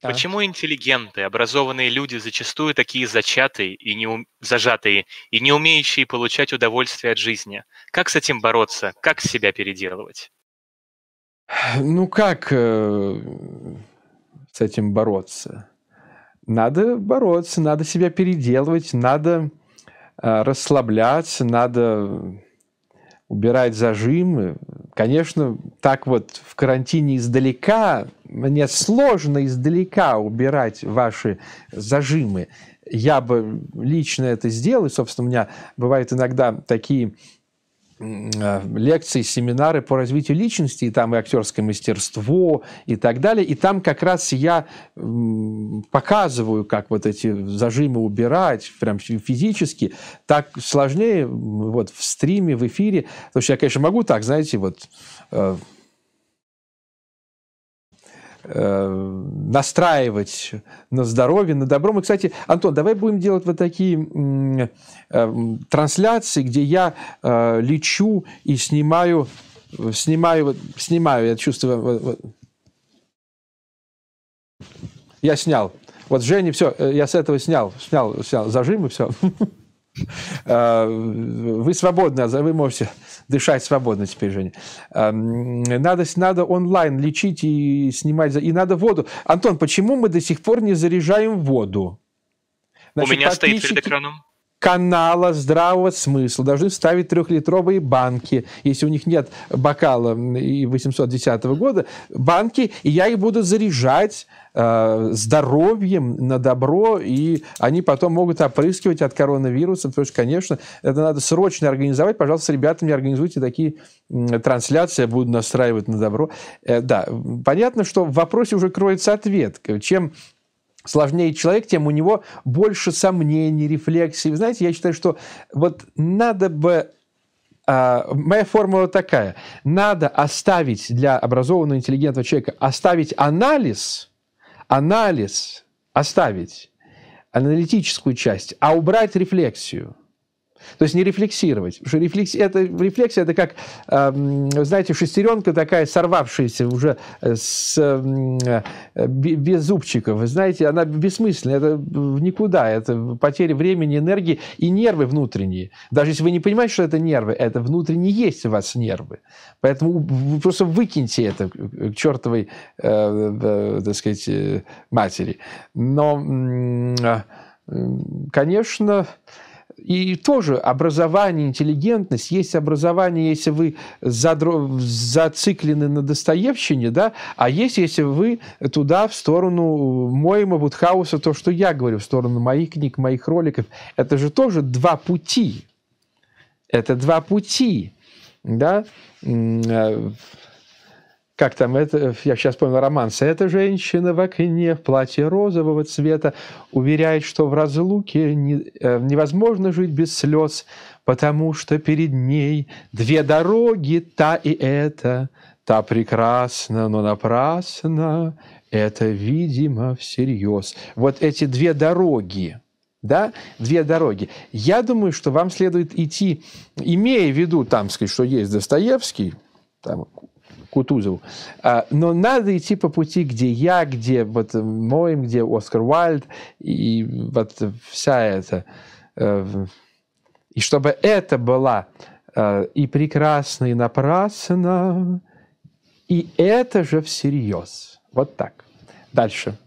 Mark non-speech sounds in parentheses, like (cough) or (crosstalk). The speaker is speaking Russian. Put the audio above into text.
Да. Почему интеллигенты, образованные люди зачастую такие зачатые и не ум... зажатые и не умеющие получать удовольствие от жизни? Как с этим бороться? Как себя переделывать? Ну как э, с этим бороться? Надо бороться, надо себя переделывать, надо э, расслабляться, надо убирать зажимы, Конечно, так вот в карантине издалека, мне сложно издалека убирать ваши зажимы. Я бы лично это сделал, и, собственно, у меня бывают иногда такие Э, лекции, семинары по развитию личности, и там и актерское мастерство, и так далее. И там как раз я показываю, как вот эти зажимы убирать, прям физически. Так сложнее вот в стриме, в эфире. то есть я, конечно, могу так, знаете, вот э, Э, настраивать на здоровье, на добро. Мы, кстати, Антон, давай будем делать вот такие э, трансляции, где я э, лечу и снимаю, снимаю, снимаю, я чувствую... Я снял. Вот Женя, все, я с этого снял, снял, снял зажим и все. (laughs) Э, вы свободны, а вы можете дышать свободно теперь, Женя. Эм, надо, надо онлайн лечить и снимать, и надо воду. Антон, почему мы до сих пор не заряжаем воду? Значит, У меня стоит перед экраном канала здравого смысла должны ставить трехлитровые банки, если у них нет бокала 810 года, банки, и я их буду заряжать э, здоровьем на добро, и они потом могут опрыскивать от коронавируса, потому что, конечно, это надо срочно организовать. Пожалуйста, ребятами организуйте такие э, трансляции, я буду настраивать на добро. Э, да, понятно, что в вопросе уже кроется ответ. Чем сложнее человек, тем у него больше сомнений, рефлексий. Вы знаете, я считаю, что вот надо бы а, моя формула такая. Надо оставить для образованного, интеллигентного человека, оставить анализ, анализ оставить, аналитическую часть, а убрать рефлексию – то есть не рефлексировать. Потому что рефлекс, это, рефлексия это как, э, знаете, шестеренка такая сорвавшаяся уже э, с, э, без зубчиков. Вы знаете, она бессмысленная, это никуда. Это потеря времени, энергии и нервы внутренние. Даже если вы не понимаете, что это нервы, это внутренне есть у вас нервы. Поэтому вы просто выкиньте это к чертовой, э, э, так сказать, э, матери. Но, э, конечно... И тоже образование, интеллигентность, есть образование, если вы задро... зациклены на Достоевщине, да, а есть, если вы туда, в сторону Моема, Будхауса, то, что я говорю, в сторону моих книг, моих роликов. Это же тоже два пути. Это два пути, да. Э, как там это, я сейчас помню, романс. Эта женщина в окне в платье розового цвета уверяет, что в разлуке не, э, невозможно жить без слез, потому что перед ней две дороги, та и эта, та прекрасна, но напрасно, это, видимо, всерьез. Вот эти две дороги, да, две дороги. Я думаю, что вам следует идти, имея в виду, там, сказать, что есть Достоевский, там, Кутузову. А, но надо идти по пути, где я, где вот Моем, где Оскар Уайльд, и вот вся эта... Э, и чтобы это была э, и прекрасно, и напрасно, и это же всерьез. Вот так. Дальше.